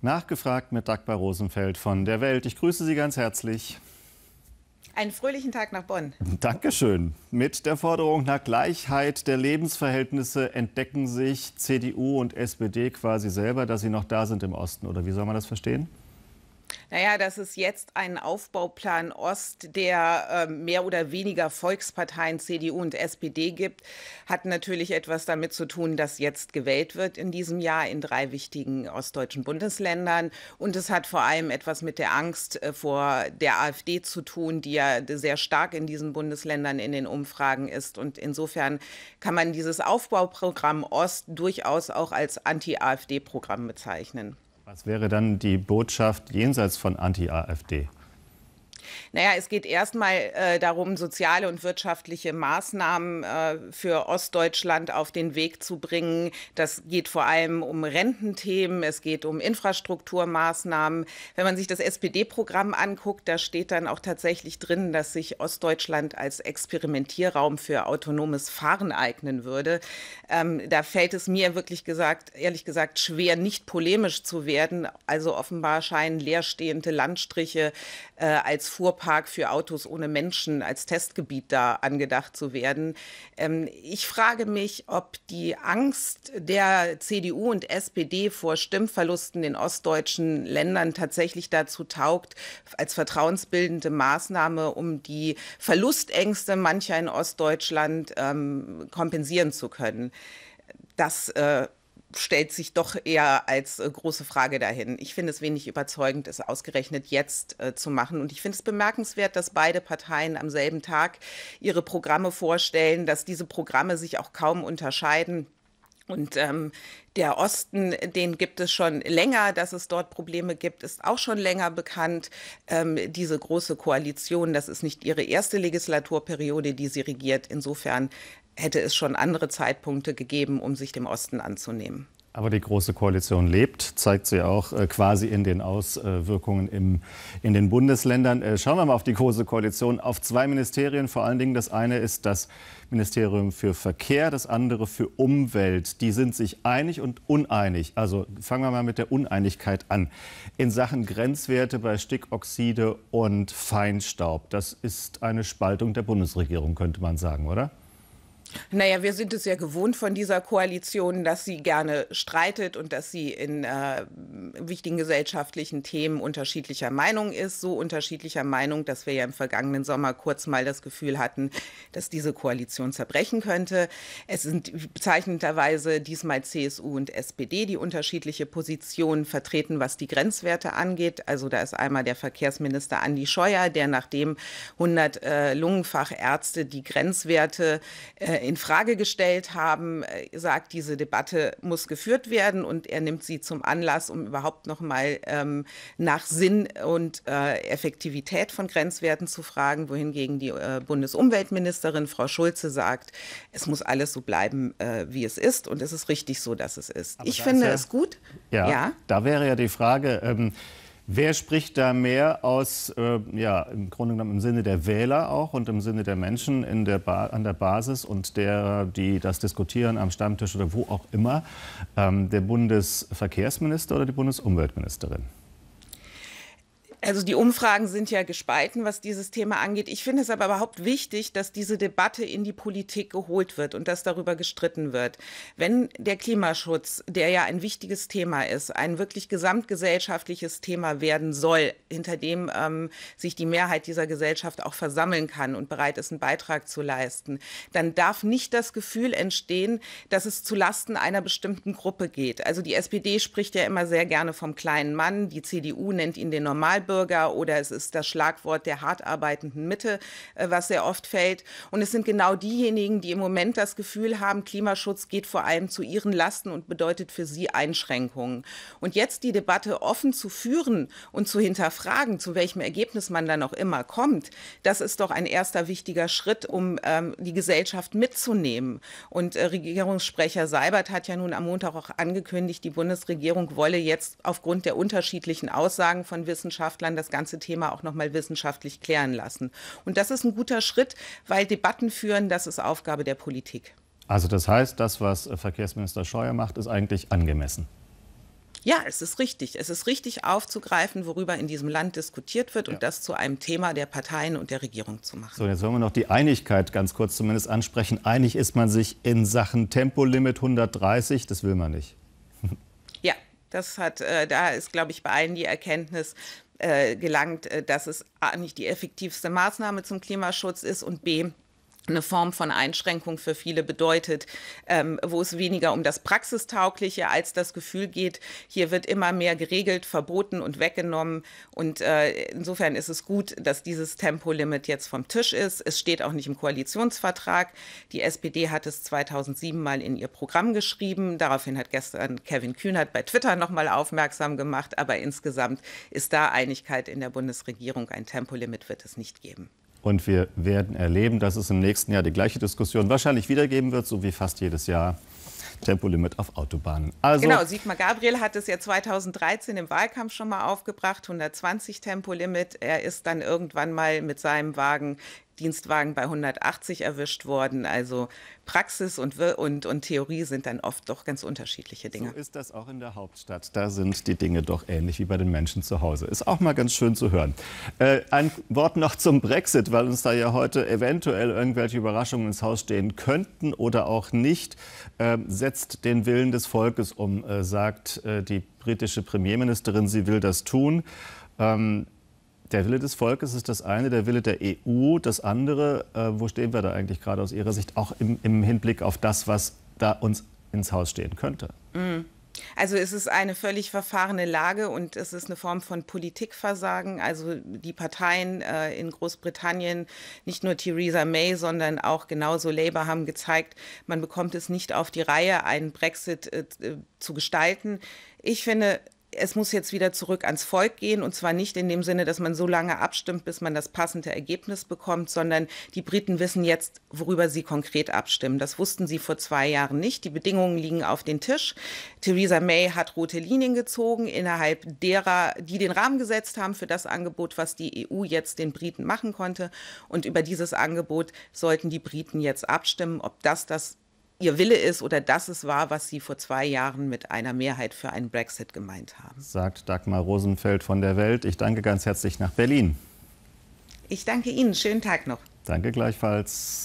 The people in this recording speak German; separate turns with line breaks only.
Nachgefragt mit Dagmar Rosenfeld von der Welt. Ich grüße Sie ganz herzlich.
Einen fröhlichen Tag nach Bonn.
Dankeschön. Mit der Forderung nach Gleichheit der Lebensverhältnisse entdecken sich CDU und SPD quasi selber, dass sie noch da sind im Osten. Oder wie soll man das verstehen?
Naja, dass es jetzt einen Aufbauplan Ost der äh, mehr oder weniger Volksparteien CDU und SPD gibt, hat natürlich etwas damit zu tun, dass jetzt gewählt wird in diesem Jahr in drei wichtigen ostdeutschen Bundesländern. Und es hat vor allem etwas mit der Angst äh, vor der AfD zu tun, die ja sehr stark in diesen Bundesländern in den Umfragen ist. Und insofern kann man dieses Aufbauprogramm Ost durchaus auch als Anti-AfD-Programm bezeichnen.
Was wäre dann die Botschaft jenseits von Anti-AfD?
Naja, es geht erstmal äh, darum, soziale und wirtschaftliche Maßnahmen äh, für Ostdeutschland auf den Weg zu bringen. Das geht vor allem um Rententhemen, es geht um Infrastrukturmaßnahmen. Wenn man sich das SPD-Programm anguckt, da steht dann auch tatsächlich drin, dass sich Ostdeutschland als Experimentierraum für autonomes Fahren eignen würde. Ähm, da fällt es mir wirklich gesagt, ehrlich gesagt, schwer, nicht polemisch zu werden. Also offenbar scheinen leerstehende Landstriche äh, als Fuhrpark für Autos ohne Menschen als Testgebiet da angedacht zu werden. Ähm, ich frage mich, ob die Angst der CDU und SPD vor Stimmverlusten in ostdeutschen Ländern tatsächlich dazu taugt, als vertrauensbildende Maßnahme, um die Verlustängste mancher in Ostdeutschland ähm, kompensieren zu können. Das äh, stellt sich doch eher als äh, große Frage dahin. Ich finde es wenig überzeugend, es ausgerechnet jetzt äh, zu machen. Und ich finde es bemerkenswert, dass beide Parteien am selben Tag ihre Programme vorstellen, dass diese Programme sich auch kaum unterscheiden. Und ähm, der Osten, den gibt es schon länger, dass es dort Probleme gibt, ist auch schon länger bekannt. Ähm, diese große Koalition, das ist nicht ihre erste Legislaturperiode, die sie regiert. Insofern hätte es schon andere Zeitpunkte gegeben, um sich dem Osten anzunehmen.
Aber die Große Koalition lebt, zeigt sie auch äh, quasi in den Auswirkungen im, in den Bundesländern. Äh, schauen wir mal auf die Große Koalition, auf zwei Ministerien. Vor allen Dingen das eine ist das Ministerium für Verkehr, das andere für Umwelt. Die sind sich einig und uneinig. Also fangen wir mal mit der Uneinigkeit an. In Sachen Grenzwerte bei Stickoxide und Feinstaub. Das ist eine Spaltung der Bundesregierung, könnte man sagen, oder?
Naja, wir sind es ja gewohnt von dieser Koalition, dass sie gerne streitet und dass sie in äh, wichtigen gesellschaftlichen Themen unterschiedlicher Meinung ist. So unterschiedlicher Meinung, dass wir ja im vergangenen Sommer kurz mal das Gefühl hatten, dass diese Koalition zerbrechen könnte. Es sind bezeichnenderweise diesmal CSU und SPD, die unterschiedliche Positionen vertreten, was die Grenzwerte angeht. Also da ist einmal der Verkehrsminister Andi Scheuer, der nachdem 100 äh, Lungenfachärzte die Grenzwerte äh, äh, in Frage gestellt haben, äh, sagt, diese Debatte muss geführt werden und er nimmt sie zum Anlass, um überhaupt noch mal ähm, nach Sinn und äh, Effektivität von Grenzwerten zu fragen, wohingegen die äh, Bundesumweltministerin Frau Schulze sagt, es muss alles so bleiben, äh, wie es ist und es ist richtig so, dass es ist. Aber ich finde ja, es gut.
Ja, ja, Da wäre ja die Frage. Ähm, Wer spricht da mehr aus, äh, ja, im Grunde genommen im Sinne der Wähler auch und im Sinne der Menschen in der an der Basis und derer, die das diskutieren am Stammtisch oder wo auch immer, ähm, der Bundesverkehrsminister oder die Bundesumweltministerin?
Also die Umfragen sind ja gespalten, was dieses Thema angeht. Ich finde es aber überhaupt wichtig, dass diese Debatte in die Politik geholt wird und dass darüber gestritten wird. Wenn der Klimaschutz, der ja ein wichtiges Thema ist, ein wirklich gesamtgesellschaftliches Thema werden soll, hinter dem ähm, sich die Mehrheit dieser Gesellschaft auch versammeln kann und bereit ist, einen Beitrag zu leisten, dann darf nicht das Gefühl entstehen, dass es zu Lasten einer bestimmten Gruppe geht. Also die SPD spricht ja immer sehr gerne vom kleinen Mann, die CDU nennt ihn den Normal Sozialbürger oder es ist das Schlagwort der hart arbeitenden Mitte, äh, was sehr oft fällt. Und es sind genau diejenigen, die im Moment das Gefühl haben, Klimaschutz geht vor allem zu ihren Lasten und bedeutet für sie Einschränkungen. Und jetzt die Debatte offen zu führen und zu hinterfragen, zu welchem Ergebnis man dann auch immer kommt, das ist doch ein erster wichtiger Schritt, um ähm, die Gesellschaft mitzunehmen. Und äh, Regierungssprecher Seibert hat ja nun am Montag auch angekündigt, die Bundesregierung wolle jetzt aufgrund der unterschiedlichen Aussagen von Wissenschaft Wissenschaftlern das ganze Thema auch nochmal wissenschaftlich klären lassen. Und das ist ein guter Schritt, weil Debatten führen, das ist Aufgabe der Politik.
Also das heißt, das, was äh, Verkehrsminister Scheuer macht, ist eigentlich angemessen.
Ja, es ist richtig. Es ist richtig aufzugreifen, worüber in diesem Land diskutiert wird ja. und das zu einem Thema der Parteien und der Regierung zu machen.
So, jetzt wollen wir noch die Einigkeit ganz kurz zumindest ansprechen. Einig ist man sich in Sachen Tempolimit 130, das will man nicht.
Ja, das hat, äh, da ist, glaube ich, bei allen die Erkenntnis, äh, gelangt, äh, dass es A nicht die effektivste Maßnahme zum Klimaschutz ist und B eine Form von Einschränkung für viele bedeutet, ähm, wo es weniger um das Praxistaugliche als das Gefühl geht, hier wird immer mehr geregelt, verboten und weggenommen. Und äh, insofern ist es gut, dass dieses Tempolimit jetzt vom Tisch ist. Es steht auch nicht im Koalitionsvertrag. Die SPD hat es 2007 mal in ihr Programm geschrieben. Daraufhin hat gestern Kevin Kühnert bei Twitter nochmal aufmerksam gemacht. Aber insgesamt ist da Einigkeit in der Bundesregierung. Ein Tempolimit wird es nicht geben.
Und wir werden erleben, dass es im nächsten Jahr die gleiche Diskussion wahrscheinlich wiedergeben wird, so wie fast jedes Jahr. Tempolimit auf Autobahnen. Also genau,
Sigmar Gabriel hat es ja 2013 im Wahlkampf schon mal aufgebracht, 120 Tempolimit. Er ist dann irgendwann mal mit seinem Wagen Dienstwagen bei 180 erwischt worden. Also Praxis und, und, und Theorie sind dann oft doch ganz unterschiedliche Dinge. So
ist das auch in der Hauptstadt. Da sind die Dinge doch ähnlich wie bei den Menschen zu Hause. Ist auch mal ganz schön zu hören. Äh, ein Wort noch zum Brexit, weil uns da ja heute eventuell irgendwelche Überraschungen ins Haus stehen könnten oder auch nicht. Äh, setzt den Willen des Volkes um, äh, sagt äh, die britische Premierministerin. Sie will das tun. Ähm, der Wille des Volkes ist das eine, der Wille der EU das andere. Äh, wo stehen wir da eigentlich gerade aus Ihrer Sicht, auch im, im, Hinblick auf das, was da uns ins Haus stehen könnte? Mhm.
Also es ist eine völlig verfahrene Lage und es ist eine Form von Politikversagen. Also die Parteien äh, in Großbritannien, nicht nur Theresa May, sondern auch genauso Labour haben gezeigt, man bekommt es nicht auf die Reihe, einen Brexit äh, zu gestalten. Ich finde, es muss jetzt wieder zurück ans Volk gehen und zwar nicht in dem Sinne, dass man so lange abstimmt, bis man das passende Ergebnis bekommt, sondern die Briten wissen jetzt, worüber sie konkret abstimmen. Das wussten sie vor zwei Jahren nicht. Die Bedingungen liegen auf den Tisch. Theresa May hat rote Linien gezogen, innerhalb derer, die den Rahmen gesetzt haben für das Angebot, was die EU jetzt den Briten machen konnte. Und über dieses Angebot sollten die Briten jetzt abstimmen, ob das das ihr Wille ist oder das es war, was sie vor zwei Jahren mit einer Mehrheit für einen Brexit gemeint haben.
Sagt Dagmar Rosenfeld von der Welt. Ich danke ganz herzlich nach Berlin.
Ich danke Ihnen. Schönen Tag noch.
Danke gleichfalls.